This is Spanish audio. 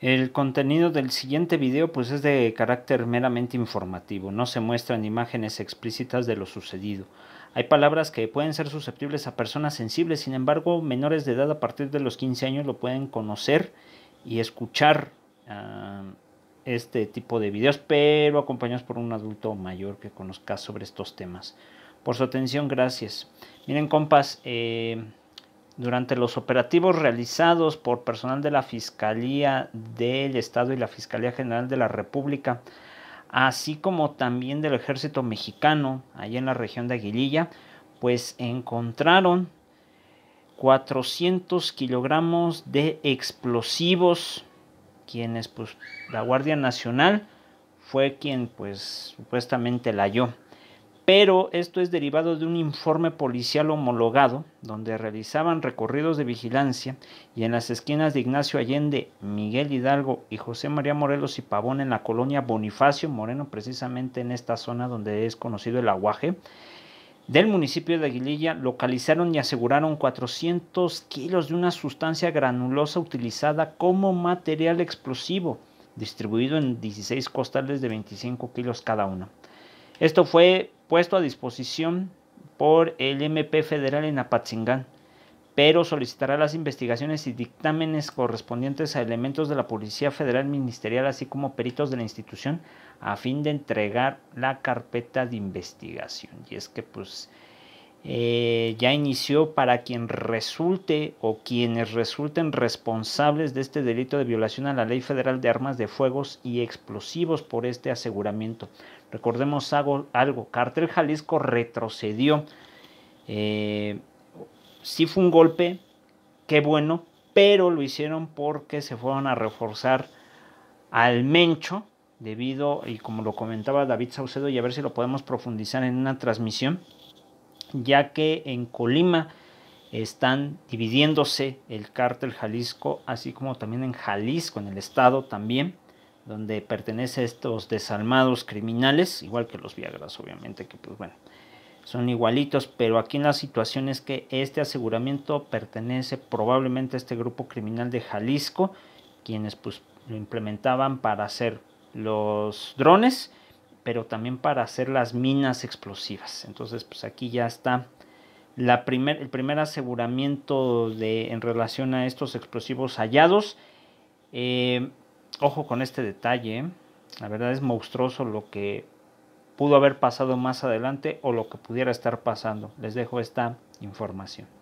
El contenido del siguiente video pues es de carácter meramente informativo, no se muestran imágenes explícitas de lo sucedido. Hay palabras que pueden ser susceptibles a personas sensibles, sin embargo, menores de edad a partir de los 15 años lo pueden conocer y escuchar ah, este tipo de videos, pero acompañados por un adulto mayor que conozca sobre estos temas. Por su atención, gracias. Miren, compas, eh, durante los operativos realizados por personal de la Fiscalía del Estado y la Fiscalía General de la República, así como también del ejército mexicano, allá en la región de Aguililla, pues encontraron 400 kilogramos de explosivos, quienes pues la Guardia Nacional fue quien pues supuestamente la halló pero esto es derivado de un informe policial homologado donde realizaban recorridos de vigilancia y en las esquinas de Ignacio Allende, Miguel Hidalgo y José María Morelos y Pavón en la colonia Bonifacio Moreno, precisamente en esta zona donde es conocido el aguaje, del municipio de Aguililla localizaron y aseguraron 400 kilos de una sustancia granulosa utilizada como material explosivo, distribuido en 16 costales de 25 kilos cada uno. Esto fue puesto a disposición por el MP federal en Apatzingán, pero solicitará las investigaciones y dictámenes correspondientes a elementos de la Policía Federal Ministerial, así como peritos de la institución, a fin de entregar la carpeta de investigación. Y es que pues eh, ya inició para quien resulte o quienes resulten responsables de este delito de violación a la Ley Federal de Armas de Fuegos y Explosivos por este aseguramiento. Recordemos algo, algo Cartel Jalisco retrocedió. Eh, sí fue un golpe, qué bueno, pero lo hicieron porque se fueron a reforzar al Mencho debido, y como lo comentaba David Saucedo, y a ver si lo podemos profundizar en una transmisión, ya que en Colima están dividiéndose el cártel Jalisco, así como también en Jalisco, en el estado también, donde pertenecen estos desarmados criminales, igual que los Viagras, obviamente, que pues bueno, son igualitos, pero aquí en la situación es que este aseguramiento pertenece probablemente a este grupo criminal de Jalisco, quienes pues lo implementaban para hacer los drones pero también para hacer las minas explosivas. Entonces, pues aquí ya está la el primer aseguramiento de, en relación a estos explosivos hallados. Eh, ojo con este detalle, ¿eh? la verdad es monstruoso lo que pudo haber pasado más adelante o lo que pudiera estar pasando. Les dejo esta información.